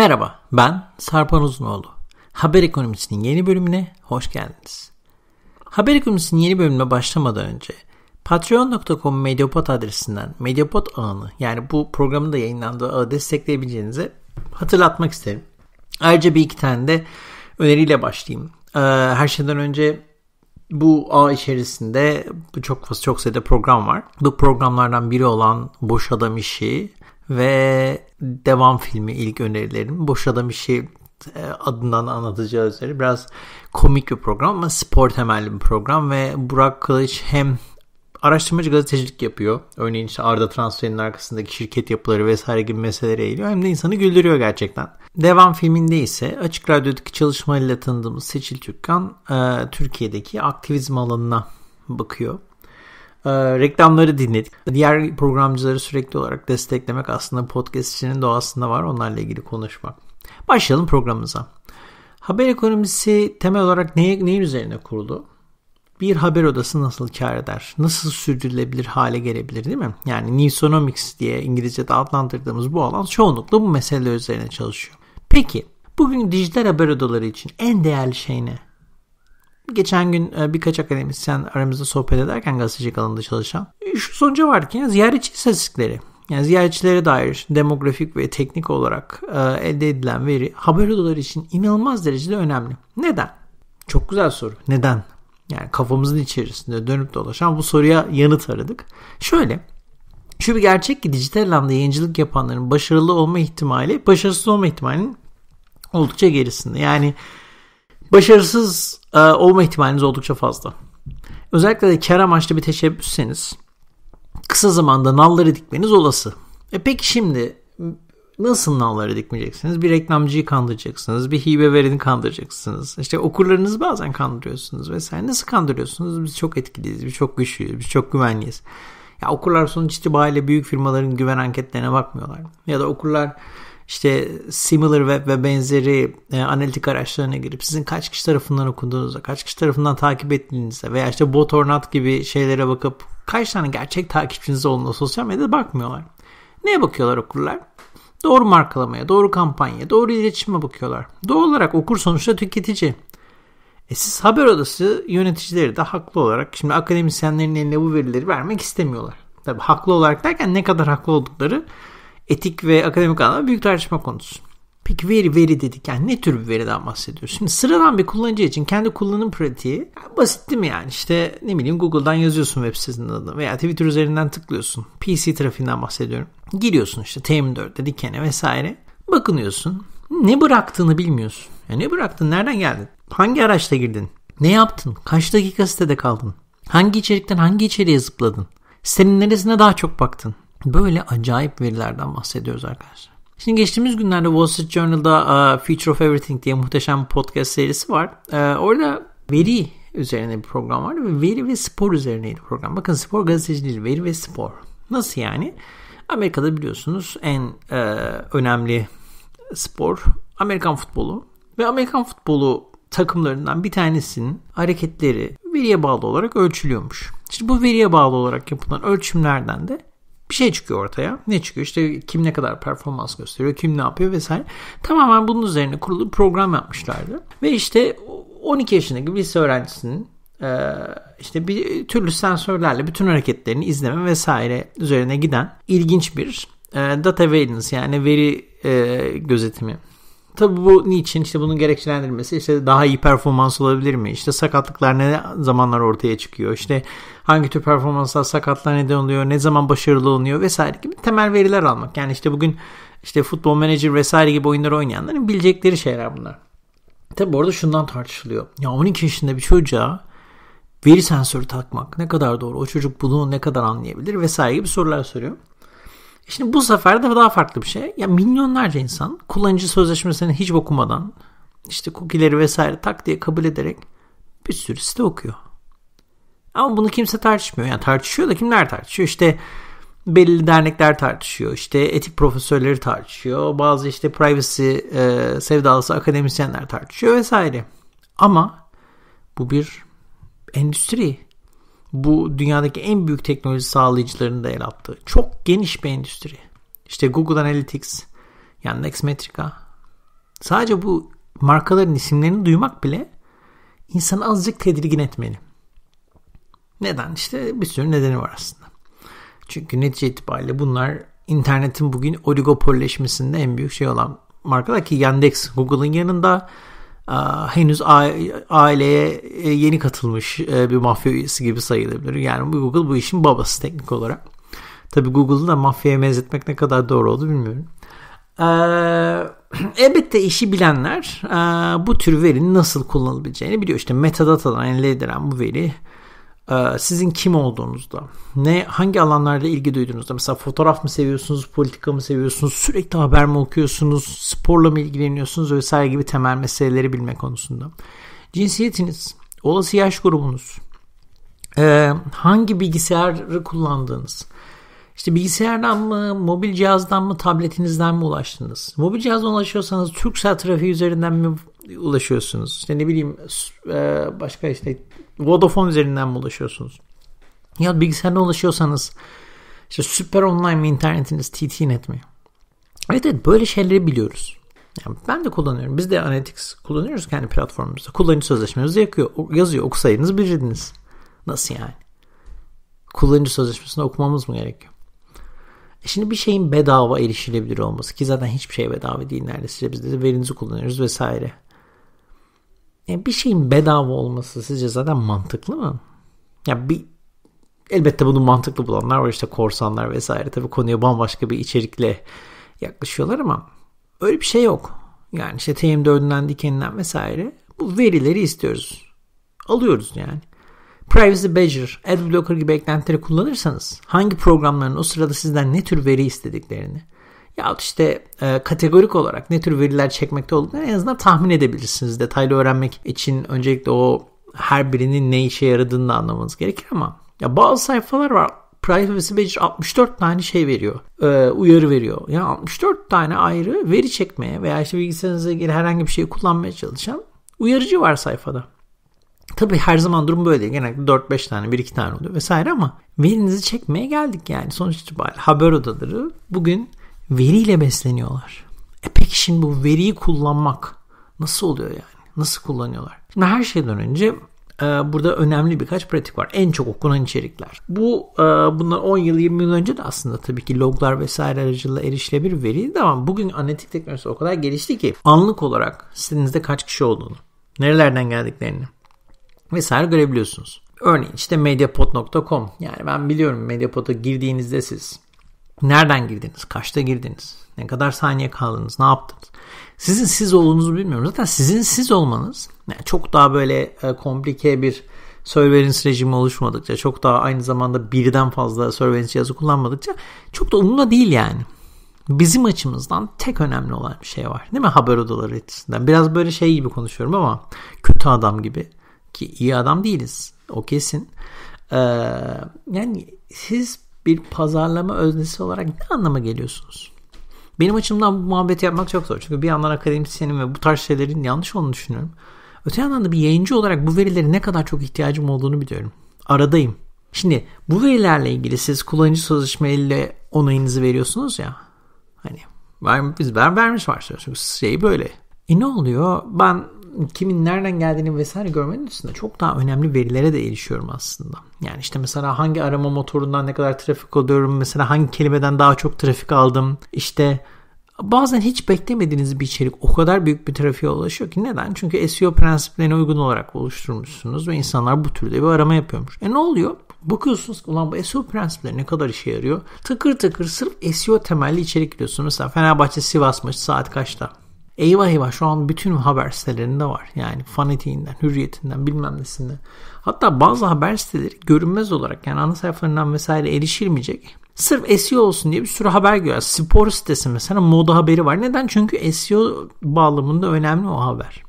Merhaba, ben Sarpan Uzunoğlu. Haber Ekonomisi'nin yeni bölümüne hoş geldiniz. Haber Ekonomisi'nin yeni bölümüne başlamadan önce patreon.com medyapod adresinden medyapod ağını yani bu programın da yayınlandığı ağı destekleyebileceğinizi hatırlatmak isterim. Ayrıca bir iki tane de öneriyle başlayayım. Ee, her şeyden önce bu ağ içerisinde çok fazla çok sayıda program var. Bu programlardan biri olan Boş Adam İşi, ve devam filmi ilk önerilerim. Boş Adam İşi şey, e, adından anlatacağı üzere biraz komik bir program ama spor temelli bir program ve Burak Kılıç hem araştırmacı gazetecilik yapıyor. Örneğin işte Arda transferinin arkasındaki şirket yapıları vesaire gibi meselelere eğiliyor. Hem de insanı güldürüyor gerçekten. Devam filminde ise Açık Radyo'daki çalışmalarıyla tanıdığımız Seçil Türkkan e, Türkiye'deki aktivizm alanına bakıyor. Ee, reklamları dinledik. Diğer programcıları sürekli olarak desteklemek aslında podcast içinin doğasında var. Onlarla ilgili konuşmak. Başlayalım programımıza. Haber ekonomisi temel olarak neye, neyin üzerine kuruldu? Bir haber odası nasıl kar eder? Nasıl sürdürülebilir hale gelebilir değil mi? Yani Newsonomics diye İngilizce'de adlandırdığımız bu alan çoğunlukla bu mesele üzerine çalışıyor. Peki bugün dijital haber odaları için en değerli şey ne? Geçen gün e, birkaç akademisyen aramızda sohbet ederken gazetecilik alanında çalışan e, şu sonuca vardık ya ziyaretçi istatistikleri yani ziyaretçilere dair demografik ve teknik olarak e, elde edilen veri haber odaları için inanılmaz derecede önemli. Neden? Çok güzel soru. Neden? Yani kafamızın içerisinde dönüp dolaşan bu soruya yanıt aradık. Şöyle, şu bir gerçek ki dijital alanda yayıncılık yapanların başarılı olma ihtimali, başarısız olma ihtimalinin oldukça gerisinde. Yani başarısız e, olma ihtimaliniz oldukça fazla. Özellikle de kar amaçlı bir teşebbüsseniz kısa zamanda nalları dikmeniz olası. E peki şimdi nasıl nalları dikmeyeceksiniz? Bir reklamcıyı kandıracaksınız, bir hibe vereni kandıracaksınız. İşte okurlarınızı bazen kandırıyorsunuz vesaire. Nasıl kandırıyorsunuz? Biz çok etkiliyiz, biz çok güçlüyüz, biz çok güvenliyiz. Ya okurlar sonuç itibariyle büyük firmaların güven anketlerine bakmıyorlar. Ya da okurlar işte SimilarWeb ve benzeri e, analitik araçlarına girip sizin kaç kişi tarafından okunduğunuza, kaç kişi tarafından takip ettiğinize veya işte bot Botornat gibi şeylere bakıp kaç tane gerçek takipçiniz olduğunu sosyal medyada bakmıyorlar. Neye bakıyorlar okurlar? Doğru markalamaya, doğru kampanya, doğru iletişime bakıyorlar. Doğal olarak okur sonuçta tüketici. E siz haber odası yöneticileri de haklı olarak şimdi akademisyenlerin eline bu verileri vermek istemiyorlar. Tabi haklı olarak derken ne kadar haklı oldukları etik ve akademik anlamda büyük tartışma konusu. Peki veri veri dedik yani ne tür bir veriden bahsediyoruz? Şimdi sıradan bir kullanıcı için kendi kullanım pratiği basit değil mi yani? İşte ne bileyim Google'dan yazıyorsun web sitesinin adını veya Twitter üzerinden tıklıyorsun. PC trafiğinden bahsediyorum. Giriyorsun işte tm 4 dedikene vesaire. Bakınıyorsun. Ne bıraktığını bilmiyorsun. Ya ne bıraktın? Nereden geldin? Hangi araçta girdin? Ne yaptın? Kaç dakika sitede kaldın? Hangi içerikten hangi içeriğe zıpladın? Senin neresine daha çok baktın? Böyle acayip verilerden bahsediyoruz arkadaşlar. Şimdi geçtiğimiz günlerde Wall Street Journal'da uh, Future of Everything diye muhteşem podcast serisi var. Uh, orada veri üzerine bir program vardı ve veri ve spor üzerineydi program. Bakın spor gazeteci veri ve spor. Nasıl yani? Amerika'da biliyorsunuz en e, önemli spor Amerikan futbolu ve Amerikan futbolu takımlarından bir tanesinin hareketleri veriye bağlı olarak ölçülüyormuş. Şimdi bu veriye bağlı olarak yapılan ölçümlerden de bir şey çıkıyor ortaya. Ne çıkıyor? İşte kim ne kadar performans gösteriyor, kim ne yapıyor vesaire. Tamamen bunun üzerine kurulu program yapmışlardı. Ve işte 12 yaşındaki bir lise öğrencisinin e, işte bir türlü sensörlerle bütün hareketlerini izleme vesaire üzerine giden ilginç bir e, data valence yani veri e, gözetimi Tabii bu niçin İşte bunun gerekçelendirmesi işte daha iyi performans olabilir mi? İşte sakatlıklar ne zamanlar ortaya çıkıyor? İşte hangi tür performanslar sakatlar neden oluyor? Ne zaman başarılı oluyor vesaire gibi temel veriler almak. Yani işte bugün işte futbol menajer vesaire gibi oyunları oynayanların bilecekleri şeyler bunlar. Tabi orada şundan tartışılıyor. Ya 12 yaşında bir çocuğa veri sensörü takmak ne kadar doğru? O çocuk bunu ne kadar anlayabilir vesaire gibi sorular soruyor. Şimdi bu sefer de daha farklı bir şey. Ya milyonlarca insan kullanıcı sözleşmesini hiç okumadan işte cookie'leri vesaire tak diye kabul ederek bir sürü site okuyor. Ama bunu kimse tartışmıyor. Yani tartışıyor da kimler tartışıyor? İşte belirli dernekler tartışıyor. İşte etik profesörleri tartışıyor. Bazı işte privacy e, sevdalısı akademisyenler tartışıyor vesaire. Ama bu bir endüstri bu dünyadaki en büyük teknoloji sağlayıcılarının da el attığı çok geniş bir endüstri. İşte Google Analytics, yani Nextmetrica. Sadece bu markaların isimlerini duymak bile insanı azıcık tedirgin etmeli. Neden? İşte bir sürü nedeni var aslında. Çünkü netice itibariyle bunlar internetin bugün oligopolleşmesinde en büyük şey olan markalar ki Yandex Google'ın yanında henüz aileye e, yeni katılmış e, bir mafya üyesi gibi sayılabilir. Yani Google bu işin babası teknik olarak. Tabi Google'u da mafyaya benzetmek ne kadar doğru oldu bilmiyorum. Elbette işi bilenler bu tür verinin nasıl kullanılabileceğini biliyor. İşte metadatadan elde edilen bu veri ee, sizin kim olduğunuzda, ne hangi alanlarla ilgi duyduğunuzda, mesela fotoğraf mı seviyorsunuz, politika mı seviyorsunuz, sürekli haber mi okuyorsunuz, sporla mı ilgileniyorsunuz vesaire gibi temel meseleleri bilme konusunda. Cinsiyetiniz, olası yaş grubunuz, ee, hangi bilgisayarı kullandığınız, işte bilgisayardan mı, mobil cihazdan mı, tabletinizden mi ulaştınız? Mobil cihazdan ulaşıyorsanız Turkcell trafiği üzerinden mi ulaşıyorsunuz? İşte ne bileyim e, başka işte Vodafone üzerinden mi ulaşıyorsunuz? Ya bilgisayardan ulaşıyorsanız işte süper online mi internetiniz TTNet mi? Evet evet böyle şeyleri biliyoruz. Yani ben de kullanıyorum. Biz de Analytics kullanıyoruz kendi platformumuzda. Kullanıcı sözleşmemizi yakıyor, yazıyor. Okusaydınız bilirdiniz. Nasıl yani? Kullanıcı sözleşmesini okumamız mı gerekiyor? E şimdi bir şeyin bedava erişilebilir olması ki zaten hiçbir şey bedava değil neredeyse. Biz de verinizi kullanıyoruz vesaire. Yani bir şeyin bedava olması sizce zaten mantıklı mı? Ya bir elbette bunu mantıklı bulanlar var işte korsanlar vesaire tabii konuya bambaşka bir içerikle yaklaşıyorlar ama öyle bir şey yok. Yani işte TM4'ünden dikeninden vesaire bu verileri istiyoruz. Alıyoruz yani. Privacy Badger, Adblocker gibi eklentileri kullanırsanız hangi programların o sırada sizden ne tür veri istediklerini, yahut işte e, kategorik olarak ne tür veriler çekmekte olduklarını en azından tahmin edebilirsiniz. Detaylı öğrenmek için öncelikle o her birinin ne işe yaradığını da anlamanız gerekir ama ya bazı sayfalar var Privacy Badger 64 tane şey veriyor. E, uyarı veriyor. Yani 64 tane ayrı veri çekmeye veya işte bilgisayarınızla ilgili herhangi bir şeyi kullanmaya çalışan uyarıcı var sayfada. Tabi her zaman durum böyle değil. Genellikle 4-5 tane 1-2 tane oluyor vesaire ama verinizi çekmeye geldik yani. Sonuç itibariyle haber odaları bugün veriyle besleniyorlar. E peki şimdi bu veriyi kullanmak nasıl oluyor yani? Nasıl kullanıyorlar? Şimdi her şeyden önce e, burada önemli birkaç pratik var. En çok okunan içerikler. Bu e, bunlar 10 yıl 20 yıl önce de aslında tabii ki loglar vesaire aracılığıyla erişilebilir veriydi ama bugün analitik teknolojisi o kadar gelişti ki anlık olarak sitenizde kaç kişi olduğunu, nerelerden geldiklerini vesaire görebiliyorsunuz. Örneğin işte mediapod.com yani ben biliyorum mediapod'a girdiğinizde siz Nereden girdiniz? Kaçta girdiniz? Ne kadar saniye kaldınız? Ne yaptınız? Sizin siz olduğunuzu bilmiyorum. Zaten sizin siz olmanız yani çok daha böyle e, komplike bir surveillance rejimi oluşmadıkça çok daha aynı zamanda birden fazla surveillance cihazı kullanmadıkça çok da umurumda değil yani. Bizim açımızdan tek önemli olan bir şey var. Değil mi haber odaları açısından? Biraz böyle şey gibi konuşuyorum ama kötü adam gibi. Ki iyi adam değiliz. O kesin. Ee, yani siz bir pazarlama öznesi olarak ne anlama geliyorsunuz? Benim açımdan bu muhabbeti yapmak çok zor. Çünkü bir yandan akademisyenim ve bu tarz şeylerin yanlış olduğunu düşünüyorum. Öte yandan da bir yayıncı olarak bu verileri ne kadar çok ihtiyacım olduğunu biliyorum. Aradayım. Şimdi bu verilerle ilgili siz kullanıcı sözleşmeyle onayınızı veriyorsunuz ya. Hani ben, biz ver vermiş varsayıyoruz. Şey böyle. E ne oluyor? Ben kimin nereden geldiğini vesaire görmenin üstünde çok daha önemli verilere de erişiyorum aslında. Yani işte mesela hangi arama motorundan ne kadar trafik alıyorum, mesela hangi kelimeden daha çok trafik aldım, işte bazen hiç beklemediğiniz bir içerik o kadar büyük bir trafiğe ulaşıyor ki neden? Çünkü SEO prensiplerine uygun olarak oluşturmuşsunuz ve insanlar bu türde bir arama yapıyormuş. E ne oluyor? Bakıyorsunuz ki ulan bu SEO prensipleri ne kadar işe yarıyor? Tıkır tıkır sırf SEO temelli içerik giriyorsunuz. Mesela Fenerbahçe Sivas maçı saat kaçta? Eyvah eyvah şu an bütün haber sitelerinde var. Yani fanatiğinden, hürriyetinden bilmem nesinden. Hatta bazı haber siteleri görünmez olarak yani ana sayfalarından vesaire erişilmeyecek. Sırf SEO olsun diye bir sürü haber görüyoruz. Spor sitesi mesela moda haberi var. Neden? Çünkü SEO bağlamında önemli o haber.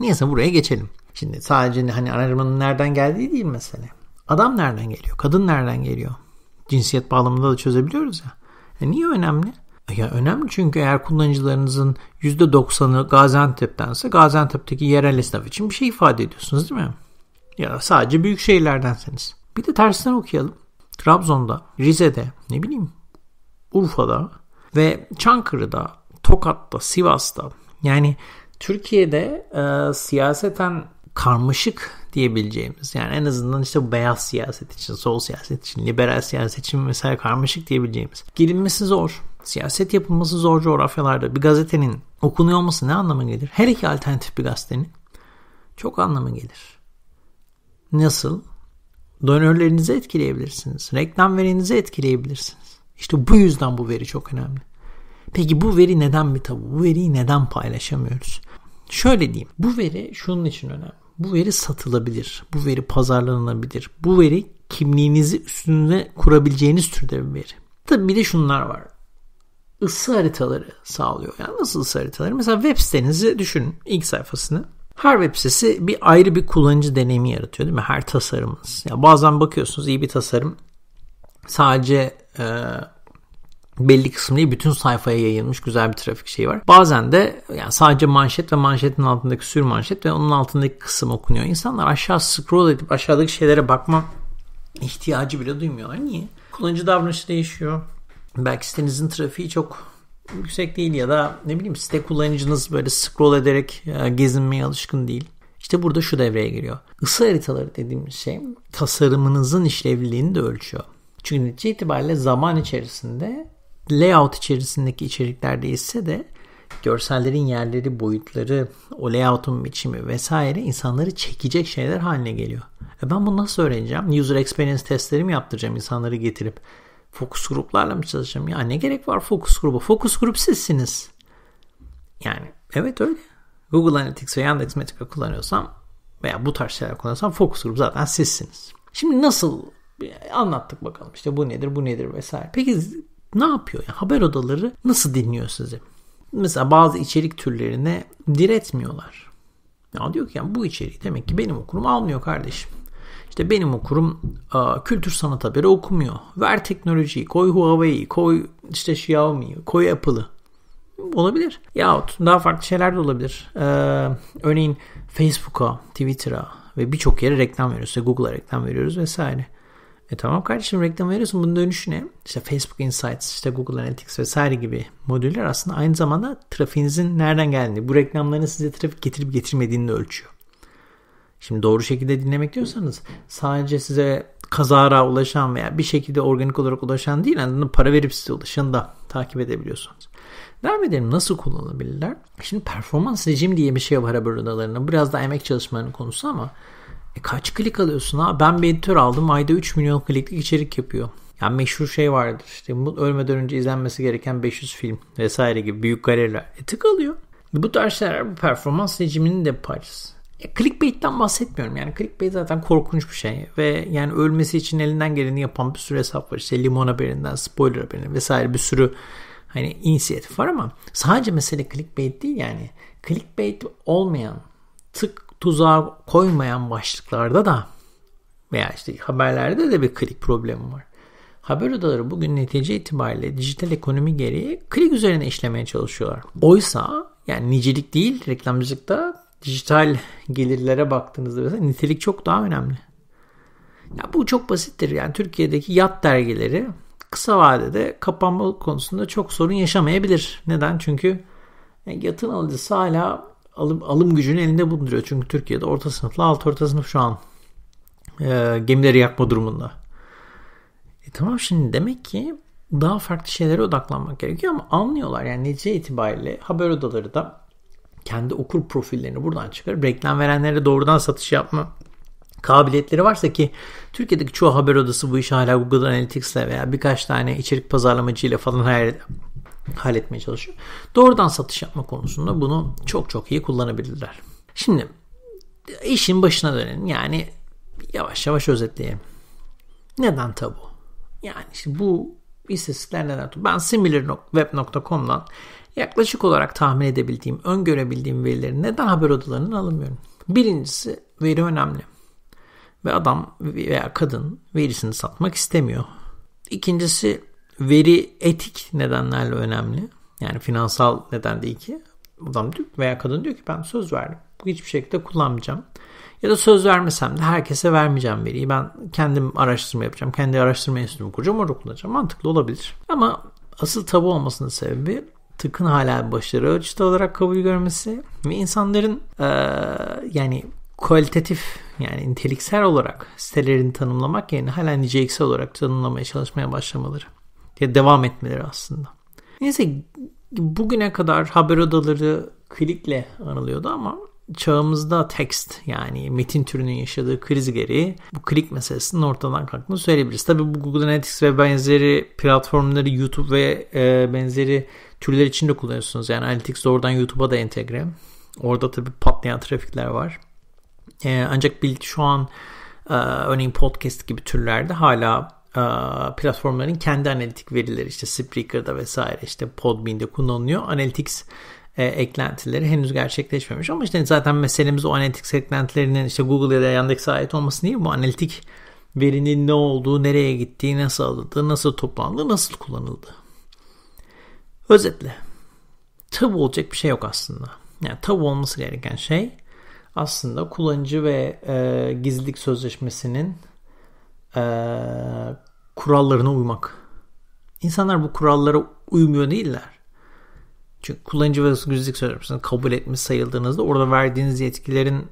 Neyse buraya geçelim. Şimdi sadece hani aramanın nereden geldiği değil mesele. Adam nereden geliyor? Kadın nereden geliyor? Cinsiyet bağlamında da çözebiliyoruz ya. E niye önemli? Ya önemli çünkü eğer kullanıcılarınızın %90'ı Gaziantep'tense Gaziantep'teki yerel esnaf için bir şey ifade ediyorsunuz değil mi? Ya sadece büyük şehirlerdenseniz. Bir de tersinden okuyalım. Trabzon'da, Rize'de, ne bileyim Urfa'da ve Çankırı'da, Tokat'ta, Sivas'ta yani Türkiye'de e, siyaseten karmaşık diyebileceğimiz yani en azından işte bu beyaz siyaset için, sol siyaset için, liberal siyaset için mesela karmaşık diyebileceğimiz. Girilmesi zor Siyaset yapılması zor coğrafyalarda bir gazetenin okunuyor olması ne anlama gelir? Her iki alternatif bir gazetenin çok anlamı gelir. Nasıl? Donörlerinizi etkileyebilirsiniz. Reklam verinizi etkileyebilirsiniz. İşte bu yüzden bu veri çok önemli. Peki bu veri neden bir tabu? Bu veriyi neden paylaşamıyoruz? Şöyle diyeyim. Bu veri şunun için önemli. Bu veri satılabilir. Bu veri pazarlanabilir. Bu veri kimliğinizi üstünde kurabileceğiniz türde bir veri. Tabii bir de şunlar var ısı haritaları sağlıyor. Yani nasıl ısı haritaları? Mesela web sitenizi düşünün ilk sayfasını. Her web sitesi bir ayrı bir kullanıcı deneyimi yaratıyor değil mi? Her tasarımınız. Yani bazen bakıyorsunuz iyi bir tasarım sadece e, belli kısmı değil bütün sayfaya yayılmış güzel bir trafik şeyi var. Bazen de yani sadece manşet ve manşetin altındaki sür manşet ve onun altındaki kısım okunuyor. İnsanlar aşağı scroll edip aşağıdaki şeylere bakma ihtiyacı bile duymuyorlar. Niye? Kullanıcı davranışı değişiyor belki sitenizin trafiği çok yüksek değil ya da ne bileyim site kullanıcınız böyle scroll ederek e, gezinmeye alışkın değil. İşte burada şu devreye giriyor. Isı haritaları dediğimiz şey tasarımınızın işlevliliğini de ölçüyor. Çünkü netice itibariyle zaman içerisinde layout içerisindeki içerikler değişse de görsellerin yerleri, boyutları, o layout'un biçimi vesaire insanları çekecek şeyler haline geliyor. E ben bunu nasıl öğreneceğim? User experience testleri mi yaptıracağım insanları getirip? Fokus gruplarla mı çalışacağım? Ya ne gerek var fokus gruba? Fokus grup sizsiniz. Yani evet öyle. Google Analytics ve Yandex Metrika kullanıyorsam veya bu tarz şeyler kullanıyorsam fokus grup zaten sizsiniz. Şimdi nasıl anlattık bakalım işte bu nedir bu nedir vesaire. Peki ne yapıyor? Yani haber odaları nasıl dinliyor sizi? Mesela bazı içerik türlerine diretmiyorlar. Ya diyor ki yani bu içeriği demek ki benim okurum almıyor kardeşim. İşte benim okurum kültür sanat haberi okumuyor. Ver teknolojiyi, koy Huawei'yi, koy işte Xiaomi'yi, koy Apple'ı. Olabilir. Yahut daha farklı şeyler de olabilir. Ee, örneğin Facebook'a, Twitter'a ve birçok yere reklam veriyoruz. İşte Google'a reklam veriyoruz vesaire. E tamam kardeşim reklam veriyorsun bunun dönüşü ne? İşte Facebook Insights, işte Google Analytics vesaire gibi modüller aslında aynı zamanda trafiğinizin nereden geldiğini, bu reklamların size trafik getirip getirmediğini de ölçüyor. Şimdi doğru şekilde dinlemek diyorsanız sadece size kazara ulaşan veya bir şekilde organik olarak ulaşan değil yani para verip size ulaşan da takip edebiliyorsunuz. Devam edelim nasıl kullanılabilirler? Şimdi performans rejim diye bir şey var haber odalarında. Biraz da emek çalışmanın konusu ama e kaç klik alıyorsun ha? Ben bir editör aldım ayda 3 milyon kliklik içerik yapıyor. Yani meşhur şey vardır işte bu ölmeden önce izlenmesi gereken 500 film vesaire gibi büyük galeriler. E tık alıyor. Bu tarz şeyler bu performans rejiminin de parçası clickbait'ten bahsetmiyorum yani clickbait zaten korkunç bir şey ve yani ölmesi için elinden geleni yapan bir sürü hesap var işte limon haberinden spoiler haberinden vesaire bir sürü hani inisiyatif var ama sadece mesele clickbait değil yani clickbait olmayan tık tuzağa koymayan başlıklarda da veya işte haberlerde de bir click problemi var. Haber odaları bugün netice itibariyle dijital ekonomi gereği klik üzerine işlemeye çalışıyorlar. Oysa yani nicelik değil reklamcılıkta dijital gelirlere baktığınızda mesela nitelik çok daha önemli. Ya bu çok basittir. Yani Türkiye'deki yat dergileri kısa vadede kapanma konusunda çok sorun yaşamayabilir. Neden? Çünkü yatın alıcısı hala alım, alım gücünü elinde bulunduruyor. Çünkü Türkiye'de orta sınıfla alt orta sınıf şu an e, gemileri yakma durumunda. E tamam şimdi demek ki daha farklı şeylere odaklanmak gerekiyor ama anlıyorlar yani netice itibariyle haber odaları da kendi okur profillerini buradan çıkarıp reklam verenlere doğrudan satış yapma kabiliyetleri varsa ki Türkiye'deki çoğu haber odası bu işi hala Google Analytics'le veya birkaç tane içerik pazarlamacıyla falan hayal, halletmeye çalışıyor. Doğrudan satış yapma konusunda bunu çok çok iyi kullanabilirler. Şimdi işin başına dönelim. Yani yavaş yavaş özetleyeyim. Neden tabu? Yani işte bu istatistikler neden tabu? Ben similar.web.com'dan Yaklaşık olarak tahmin edebildiğim, öngörebildiğim verileri neden haber odalarından alamıyorum? Birincisi veri önemli. Ve adam veya kadın verisini satmak istemiyor. İkincisi veri etik nedenlerle önemli. Yani finansal neden değil ki. Adam diyor, veya kadın diyor ki ben söz verdim. Bu hiçbir şekilde kullanmayacağım. Ya da söz vermesem de herkese vermeyeceğim veriyi. Ben kendim araştırma yapacağım. Kendi araştırma enstitümü kuracağım. Orada kullanacağım. Mantıklı olabilir. Ama asıl tabu olmasının sebebi tıkın hala başarı ölçüde olarak kabul görmesi ve insanların e, yani kualitatif yani niteliksel olarak sitelerini tanımlamak yerine hala niceliksel olarak tanımlamaya çalışmaya başlamaları. Ya devam etmeleri aslında. Neyse bugüne kadar haber odaları klikle anılıyordu ama çağımızda tekst yani metin türünün yaşadığı kriz gereği bu klik meselesinin ortadan kalktığını söyleyebiliriz. Tabii bu Google Analytics ve benzeri platformları YouTube ve e, benzeri türler için de kullanıyorsunuz. Yani Analytics oradan YouTube'a da entegre. Orada tabii patlayan trafikler var. E, ancak şu an e, örneğin podcast gibi türlerde hala e, platformların kendi analitik verileri işte Spreaker'da vesaire işte Podbean'de kullanılıyor. Analytics e, eklentileri henüz gerçekleşmemiş. Ama işte zaten meselemiz o analitik eklentilerinin işte Google ya da Yandex'e ait olması değil. Bu analitik verinin ne olduğu, nereye gittiği, nasıl alındı, nasıl toplandı, nasıl kullanıldı. Özetle tabu olacak bir şey yok aslında. Yani tabu olması gereken şey aslında kullanıcı ve e, gizlilik sözleşmesinin e, kurallarına uymak. İnsanlar bu kurallara uymuyor değiller. Çünkü kullanıcı ve özgürlük sözleşmesini kabul etmiş sayıldığınızda orada verdiğiniz yetkilerin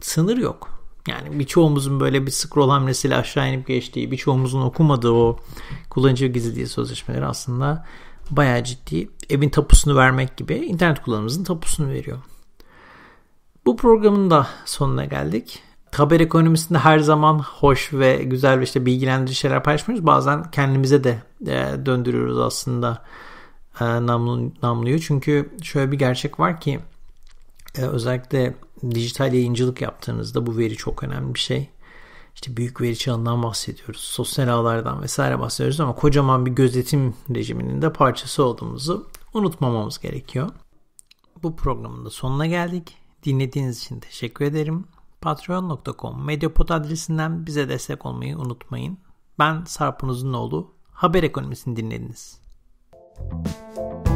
sınır yok. Yani birçoğumuzun böyle bir scroll hamlesiyle aşağı inip geçtiği, birçoğumuzun okumadığı o kullanıcı gizliliği sözleşmeleri aslında bayağı ciddi. Evin tapusunu vermek gibi internet kullanımımızın tapusunu veriyor. Bu programın da sonuna geldik. Haber ekonomisinde her zaman hoş ve güzel ve işte bilgilendirici şeyler paylaşmıyoruz. Bazen kendimize de e, döndürüyoruz aslında e, namlu, namluyor. Çünkü şöyle bir gerçek var ki e, özellikle dijital yayıncılık yaptığınızda bu veri çok önemli bir şey. İşte büyük veri çağından bahsediyoruz. Sosyal ağlardan vesaire bahsediyoruz ama kocaman bir gözetim rejiminin de parçası olduğumuzu unutmamamız gerekiyor. Bu programın da sonuna geldik. Dinlediğiniz için teşekkür ederim. Patreon.com Medyapod adresinden bize destek olmayı unutmayın. Ben Sarp'ın Uzunoğlu. Haber ekonomisini dinlediniz. Thank you